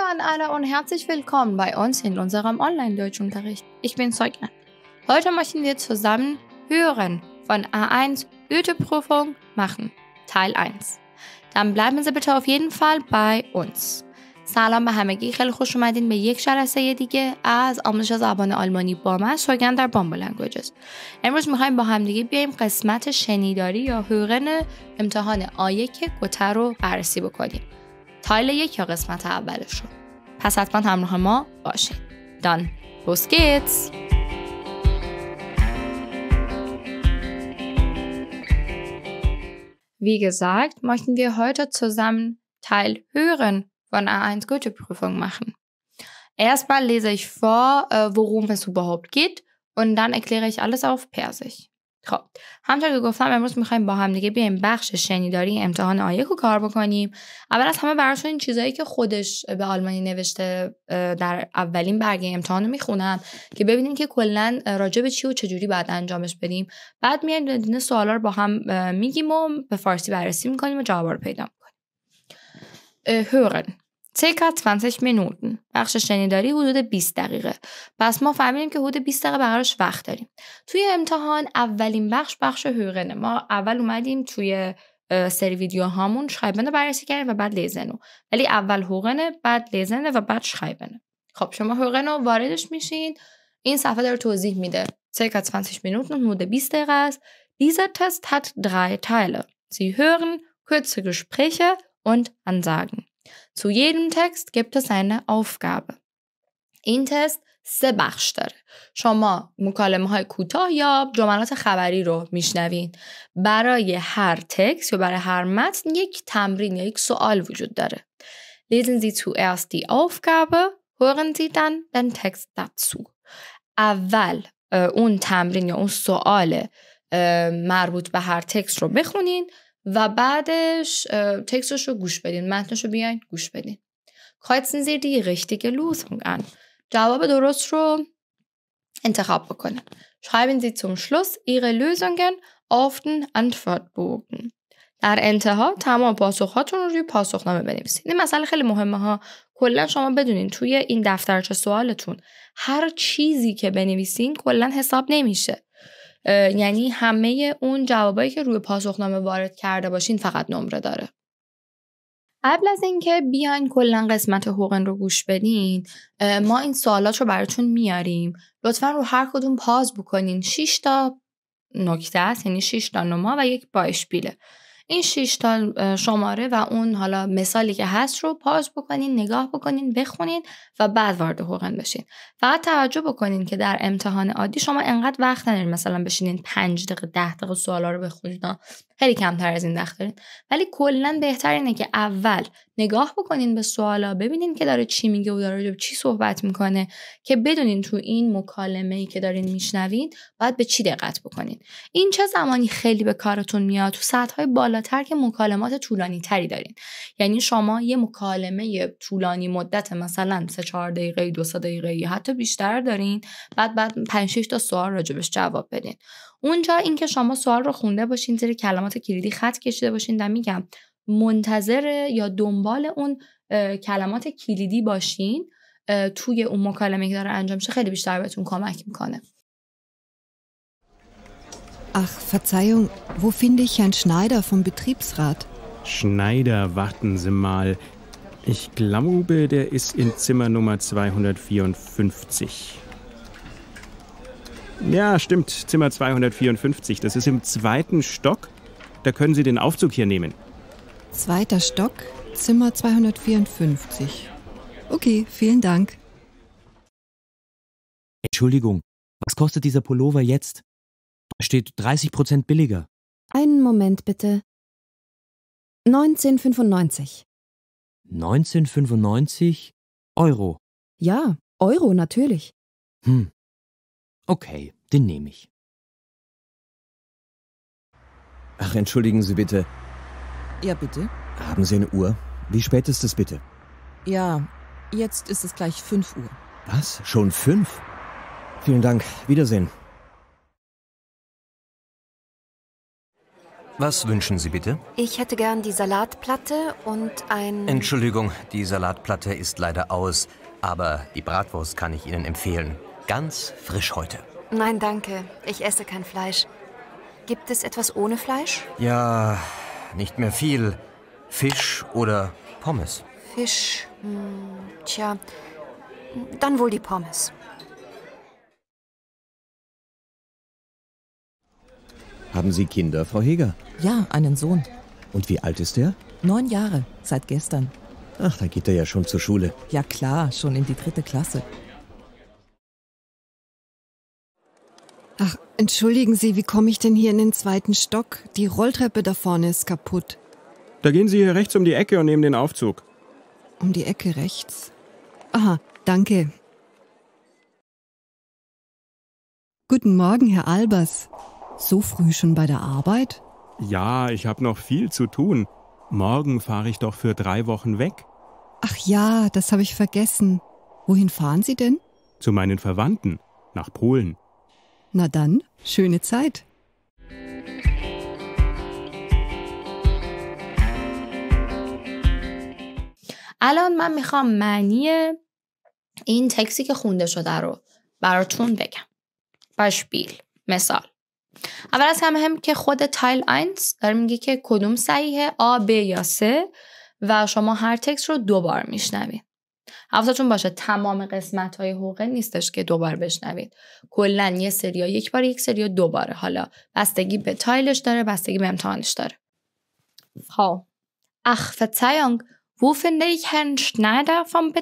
Hallo an alle und herzlich willkommen bei uns in unserem Online-Deutschunterricht. Ich bin Zeugner. Heute möchten wir zusammen Hören von A1 goethe machen, Teil 1. Dann bleiben Sie bitte auf jeden Fall bei uns. سلام به همگی خیلی خوش اومدین به یک جلسه دیگه از آموزش زبان آلمانی با من سوگن در بامبو لنگویجز امروز میخوایم با همدیگه بیایم قسمت شنیداری یا هورن امتحان آیک گوته رو بررسی بکنیم تایل یک یا قسمت اولشون پس حتما همراه ما باشین دان بوسکیتس Wie gesagt, möchten wir heute zusammen Teil Hören von A1 Goethe-Prüfung machen. Erstmal lese ich vor, äh, worum es überhaupt geht, und dann erkläre ich alles auf Persisch. خب همچنان که گفتم امروز میخوایم با همدیگه بیایم بخش شنیداری امتحان آیکو کار بکنیم اول از همه براتون این چیزایی که خودش به آلمانی نوشته در اولین برگه امتحان رو میخونم که ببینیم که کلا راجع به چی و چجوری باید انجامش بدیم بعد میایم دونه سوالا رو با هم میگیم و به فارسی بررسی میکنیم و جواب رو پیدا میکنیم hören ca 20 مینوتن بخش شنیداری حدود 20 دقیقه پس ما فهمیدیم که حدود 20 دقیقه براش وقت داریم توی امتحان اولین بخش بخش هورنه ما اول اومدیم توی سری ویدیو هامون شایبن رو بررسی کردیم و بعد لیزنو ولی اول هوغنه بعد لیزنه و بعد شایبنه خب شما هوغن رو واردش میشین این صفحه داره توضیح میده circa 20 Minuten, حدود 20 دقیقه است Dieser Test hat drei Teile. Sie hören, kurze Gespräche und Ansagen. Zu jedem Text gibt es eine Aufgabe. این تست سه بخش داره شما مکالمه های کوتاه یا جملات خبری رو میشنوین برای هر تکست یا برای هر متن یک تمرین یا یک سوال وجود داره Lesen Sie zuerst die Aufgabe, hören Sie dann den Text dazu. اول اون تمرین یا اون سوال مربوط به هر تکست رو بخونین و بعدش تکستش رو گوش بدین متنش رو بیاین گوش بدین کایتسن زیر دیگه richtige Lösung جواب درست رو انتخاب بکنین Schreiben Sie zum Schluss Ihre Lösungen auf Antwortbogen. در انتها تمام پاسخهاتون رو روی پاسخنامه بنویسید. این مسئله خیلی مهمه ها. کلا شما بدونین توی این دفترچه سوالتون هر چیزی که بنویسین کلا حساب نمیشه. یعنی همه اون جوابایی که روی پاسخنامه وارد کرده باشین فقط نمره داره قبل از اینکه بیاین کلا قسمت حقوقن رو گوش بدین ما این سوالات رو براتون میاریم لطفا رو هر کدوم پاز بکنین 6 تا نکته است یعنی 6 تا نما و یک بیله این 6 تا شماره و اون حالا مثالی که هست رو پاز بکنین نگاه بکنین بخونین و بعد وارد حقوقن بشین فقط توجه بکنین که در امتحان عادی شما انقدر وقت ندارین مثلا بشینین 5 دقیقه 10 دقیقه سوالا رو بخونید خیلی کمتر از این وقت دارین ولی کلا بهتر اینه که اول نگاه بکنین به سوالا ببینین که داره چی میگه و داره چی صحبت میکنه که بدونین تو این مکالمه ای که دارین میشنوین باید به چی دقت بکنین این چه زمانی خیلی به کارتون میاد تو سطح بالاتر که مکالمات طولانی تری دارین یعنی شما یه مکالمه طولانی مدت مثلا 4 دقیقه ای دو دقیقه حتی بیشتر دارین بعد بعد 5 6 تا سوال راجبش جواب بدین اونجا اینکه شما سوال رو خونده باشین زیر کلمات کلیدی خط کشیده باشین و میگم منتظر یا دنبال اون کلمات کلیدی باشین توی اون مکالمه که داره انجام شه خیلی بیشتر بهتون کمک میکنه Ach, Verzeihung, wo finde ich Herrn Schneider vom Betriebsrat? Schneider, warten Sie mal. Ich glaube, der ist in Zimmer Nummer 254. Ja, stimmt, Zimmer 254. Das ist im zweiten Stock. Da können Sie den Aufzug hier nehmen. Zweiter Stock, Zimmer 254. Okay, vielen Dank. Entschuldigung, was kostet dieser Pullover jetzt? Er steht 30 Prozent billiger. Einen Moment bitte. 1995. 1995 Euro. Ja, Euro natürlich. Hm. Okay, den nehme ich. Ach, entschuldigen Sie bitte. Ja, bitte. Haben Sie eine Uhr? Wie spät ist es bitte? Ja, jetzt ist es gleich 5 Uhr. Was? Schon 5? Vielen Dank. Wiedersehen. Was wünschen Sie bitte? Ich hätte gern die Salatplatte und ein... Entschuldigung, die Salatplatte ist leider aus, aber die Bratwurst kann ich Ihnen empfehlen. Ganz frisch heute. Nein, danke. Ich esse kein Fleisch. Gibt es etwas ohne Fleisch? Ja, nicht mehr viel. Fisch oder Pommes. Fisch. Hm, tja, dann wohl die Pommes. Haben Sie Kinder, Frau Heger? Ja, einen Sohn. Und wie alt ist der? Neun Jahre, seit gestern. Ach, da geht er ja schon zur Schule. Ja klar, schon in die dritte Klasse. Ach, entschuldigen Sie, wie komme ich denn hier in den zweiten Stock? Die Rolltreppe da vorne ist kaputt. Da gehen Sie hier rechts um die Ecke und nehmen den Aufzug. Um die Ecke rechts? Aha, danke. Guten Morgen, Herr Albers. So früh schon bei der Arbeit? Ja, ich habe noch viel zu tun. Morgen fahre ich doch für drei Wochen weg. Ach ja, das habe ich vergessen. Wohin fahren Sie denn? Zu meinen Verwandten, nach Polen. Na dann, schöne Zeit. الان من میخوام معنی این تکسی که خونده شده رو براتون بگم. بشبیل مثال اول از همه هم که خود تایل اینز داره میگه که کدوم صحیحه آ ب یا سه و شما هر تکس رو دوبار میشنوید حواستون باشه تمام قسمت های حقوقه نیستش که دوبار بشنوید کلا یه سریا یک بار یک سریا دوباره حالا بستگی به تایلش داره بستگی به امتحانش داره ها خب. اخ Verzeihung, wo finde ich Herrn Schneider vom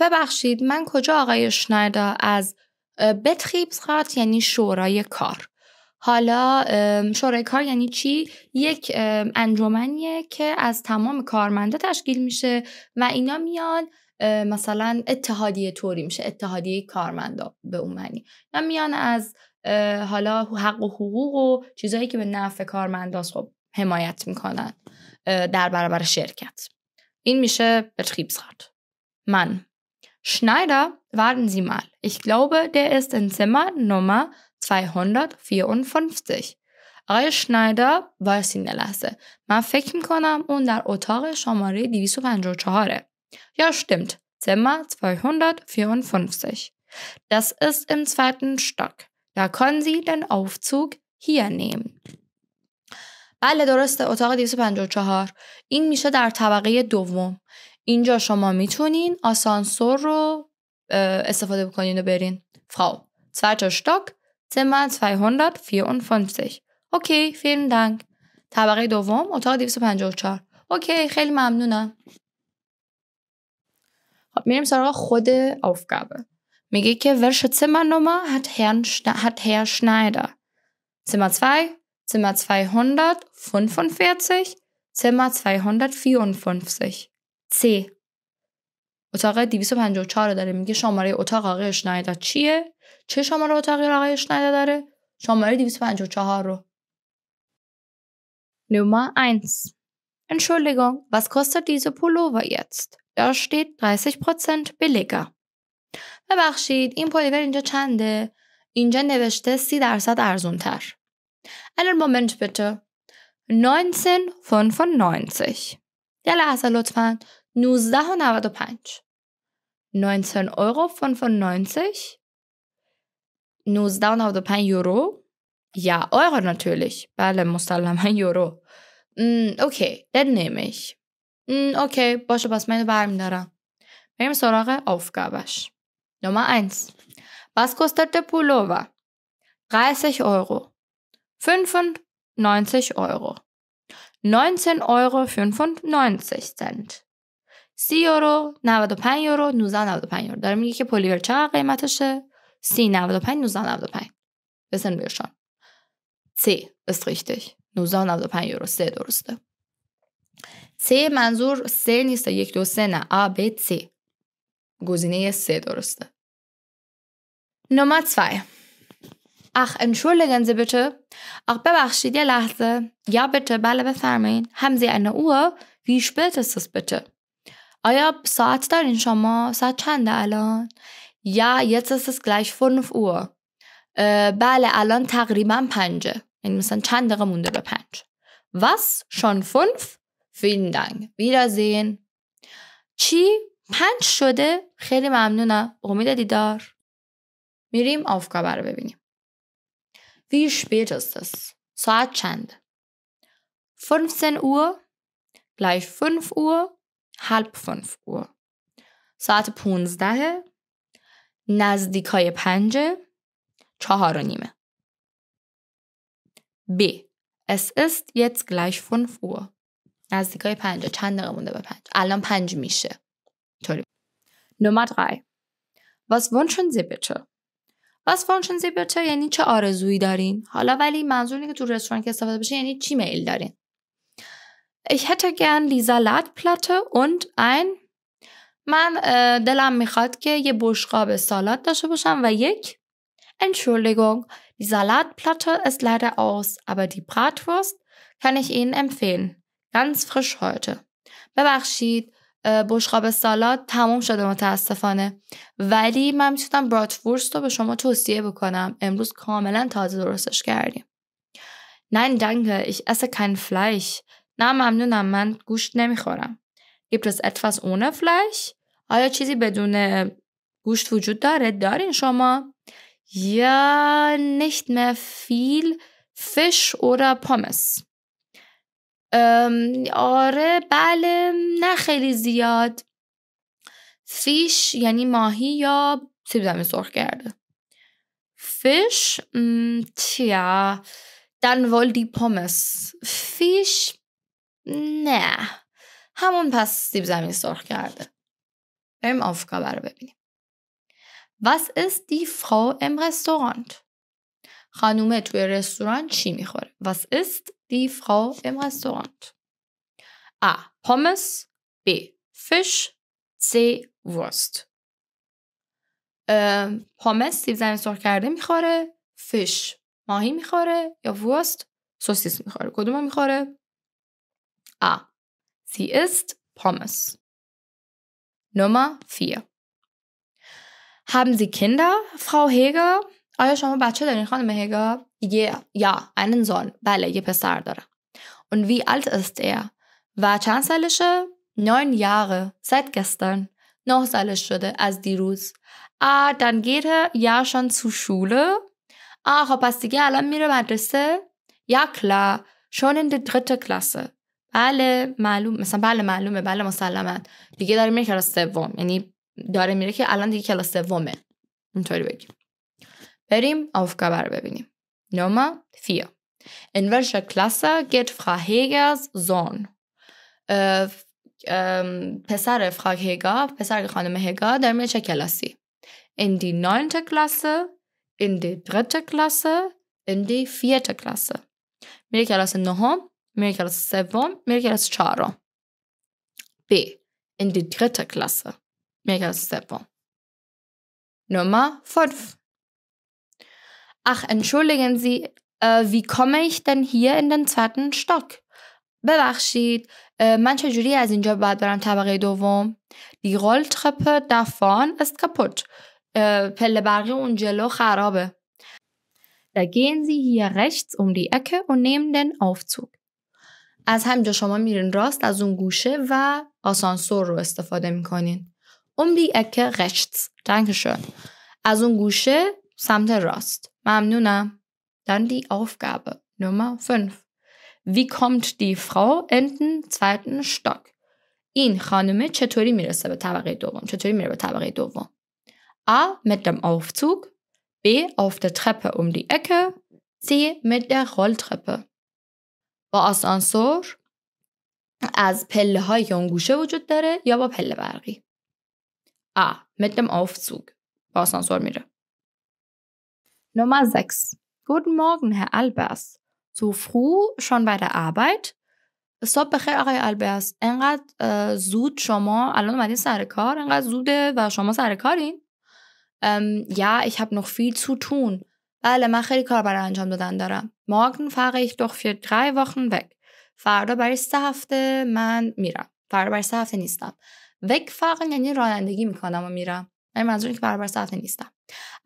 ببخشید من کجا آقای شنایدر از بتخیبسرات یعنی شورای کار حالا شورای کار یعنی چی یک انجمنیه که از تمام کارمنده تشکیل میشه و اینا میان مثلا اتحادیه طوری میشه اتحادیه کارمندا به اون معنی و میان از حالا حق و حقوق و چیزهایی که به نفع کارمنداست خب حمایت میکنن در برابر شرکت این میشه بتخیبسرات من Schneider, warten Sie mal. Ich glaube, der ist in Zimmer Nummer 254. آقای شنایدر وایسین لحظه من فکر میکنم اون در اتاق شماره 254 Ja, stimmt. Zimmer 254. Das ist im zweiten Stock. Da können Sie den Aufzug hier nehmen. بله درسته اتاق 254 این میشه در طبقه دوم اینجا شما میتونین آسانسور رو استفاده بکنین و برین Frau 2. Stock Zimmer 254 اوکی فیلم دنگ طبقه دوم اتاق 254 اوکی خیلی ممنونم خب میریم سراغ خود آفگابه میگه که ورش زمان نمر hat Herr Schneider Zimmer 2 Zimmer 245 Zimmer 254 C اتاق 254 رو داره میگه شماره اتاق آقای شنایدر چیه چه شماره اتاق آقای شنایدر داره شماره 254 رو Nummer 1 Entschuldigung, was kostet diese Pullover jetzt? Da steht 30% billiger. ببخشید این پلیور اینجا چنده؟ اینجا نوشته 30 درصد ارزون تر. الان مومنت بته. 1995. یه لحظه لطفاً 1995 19 Euro 95 1995 Euro ja Euro natürlich mm, okay مسلما nehme ich mm, okay اوکی باشه پس من برمیدارم بریم سراغ Aufgabe Nummer 1 Was kostet der Pullover? 30 Euro. 95 Euro. 19,95 Euro 95 Cent. 30 یورو 95 یورو 1995 یورو داره میگه که پلیور چقدر قیمتشه 30 95 1995 بسن wir schon C ist richtig 1995 یورو C درسته C منظور C نیست یک دو سه نه A B C گزینه C درسته نمبر 2 اخ انشولگن سی bitte. اخ ببخشید یه لحظه. یا bitte بله بفرمایید. همزی انه eine وی شپیت است ist آیا ساعت دارین شما؟ ساعت چنده الان؟ یا یت اس اس گلش فونف او بله الان تقریبا پنجه یعنی مثلا چند دقیقه مونده به پنج واس شون فونف فیندنگ. ویرازین چی؟ پنج شده؟ خیلی ممنونه. امید دیدار میریم آفکابه رو ببینیم وی شپیت است. ساعت چند؟ فونف سن او گلش فونف او halb fünf Uhr ساعت پونزده نزدیکای پنجه چهار و نیمه B Es ist jetzt gleich fünf Uhr. نزدیکای پنجه چند دقیقه مونده به پنج الان پنج میشه طوری نمره 3 Was wünschen Sie bitte? Was wünschen Sie bitte یعنی چه آرزویی دارین؟ حالا ولی منظور اینه که تو رستوران که استفاده بشه یعنی چی میل دارین؟ Ich hätte gern die Salatplatte und ein Man, äh, میخواد که یه بشقاب سالاد داشته باشم و یک Entschuldigung, die Salatplatte ist leider aus, aber die Bratwurst kann ich Ihnen empfehlen. Ganz frisch heute. äh, ببخشید بشقاب سالاد تموم شده متاسفانه ولی من میتونم براتورست رو به شما توصیه بکنم امروز کاملا تازه درستش کردیم Nein, danke, ich esse kein Fleisch. نه ممنونم من گوشت نمیخورم Gibt es etwas ohne Fleisch? آیا چیزی بدون گوشت وجود داره؟ دارین شما؟ یا nicht mehr viel Fisch oder Pommes. آره بله نه خیلی زیاد فیش یعنی ماهی یا سیب سرخ کرده فیش تیا دن ول دی پومس فیش نه همون پس سیب زمین سرخ کرده بریم آفریقا رو ببینیم Was ist die Frau im Restaurant? خانومه توی رستوران چی میخوره؟ Was ist die Frau im Restaurant? A. Pommes B. Fisch C. Wurst پامس سیب زمین سرخ کرده میخوره فیش، ماهی میخوره یا وست سوسیس میخوره کدوم میخوره A. Sie isst Pommes. Nummer 4. Haben Sie Kinder, Frau Heger? آیا شما بچه دارین Ja, einen Sohn. Bale, یه Und wie alt ist er? War چند Neun Jahre. Seit gestern. Noch سالش شده. Als die Ruß. Ah, dann geht er ja schon zur Schule. Ah, خب پس دیگه الان میره مدرسه؟ Ja, klar. Schon in der dritten Klasse. بله معلوم مثلا بله معلومه بله مسلمت دیگه داره میره کلاس سوم یعنی داره میره که الان دیگه کلاس سومه اینطوری بگیم بریم آفکا بر ببینیم نمره فیا In welcher Klasse geht Frau äh، ähm، پسر فرا هگا پسر خانم هگا داره میره چه کلاسی؟ In die neunte Klasse, in die dritte Klasse, in die vierte میره کلاس نهم میرکلاس سوم میرکلاس چهارم ب in die dritte Klasse میرکلاس سوم Nummer 5 Ach, entschuldigen Sie, äh, wie komme ich denn hier in den zweiten Stock? ببخشید من چجوری از اینجا باید برم طبقه دوم دی رول ترپ دافان است کپوت پله برقی اون جلو Da gehen Sie hier rechts um die Ecke und nehmen den Aufzug. از همینجا شما میرین راست از اون گوشه و آسانسور رو استفاده میکنین اون بی اکه قشت دنکشون از اون گوشه سمت راست ممنونم دن دی آفگابه نمه فنف. وی کمت دی فراو انتن زویتن شتاک. این خانمه چطوری میرسه به طبقه دوم؟ چطوری میره به طبقه دوم؟ آ. mit dem Aufzug, B auf der Treppe um die Ecke, C mit der Rolltreppe. با آسانسور از پله های که اون گوشه وجود داره یا با پله برقی آ مدتم آفزوگ با آسانسور میره Nummer 6 گود Morgen هر آلبرس تو فرو شون bei در Arbeit صبح بخیر آقای البرس انقدر زود شما الان اومدین سر کار انقدر زوده و شما سر کارین یا ich habe noch viel zu بله من خیلی کار برای انجام دادن دارم ماگن فقط ich doch فیر drei Wochen weg فردا برای سه هفته من میرم فردا برای سه هفته نیستم وگ فقط یعنی رانندگی میکنم و میرم من یعنی منظور که برابر سه هفته نیستم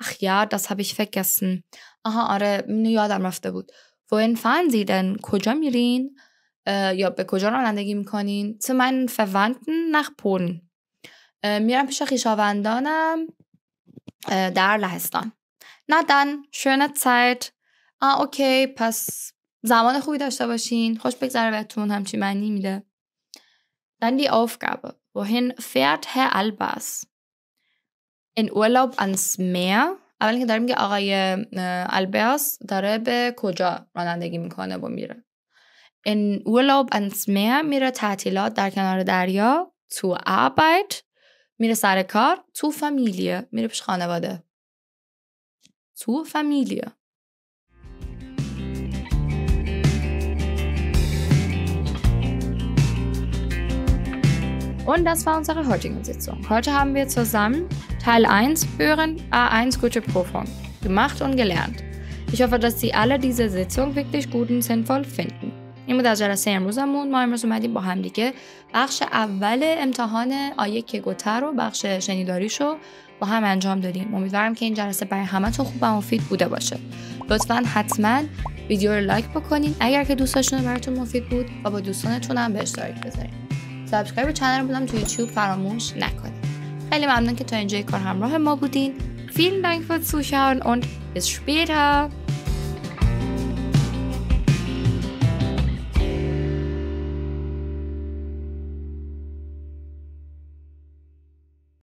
اخ یا das habe ich vergessen آها آره اینو یادم رفته بود وین فان زیدن کجا میرین یا به کجا رانندگی میکنین تو من فونتن نخ پون میرم پیش خیشاوندانم در لهستان Na dann, schöne Zeit. Ah, اوکی پس زمان خوبی داشته باشین. خوش بگذره بهتون همچی معنی میده. Dann die Aufgabe. Wohin fährt Herr Albas? In Urlaub ans Meer. اول که داره میگه آقای البرس داره به کجا رانندگی میکنه و میره in Urlaub ans Meer میره تعطیلات در کنار دریا تو Arbeit میره سر کار تو فامیلیه میره پیش خانواده zur Familie. Und das war unsere heutige Sitzung. Heute haben wir zusammen Teil 1 Hören A1 Gute Profond gemacht und gelernt. Ich hoffe, dass Sie alle diese Sitzung wirklich gut und sinnvoll finden. این بود از جلسه امروزمون ما امروز اومدیم با همدیگه بخش اول امتحان آیه گوتر و بخش شنیداریشو با هم انجام دادیم امیدوارم که این جلسه برای همتون خوب و مفید بوده باشه لطفا حتما ویدیو رو لایک بکنین اگر که دوست داشتین براتون مفید بود و با دوستانتون هم به اشتراک بذارین سابسکرایب چنل بودم تو یوتیوب فراموش نکنید خیلی ممنون که تا اینجا کار همراه ما بودین Vielen Dank fürs Zuschauen und bis später.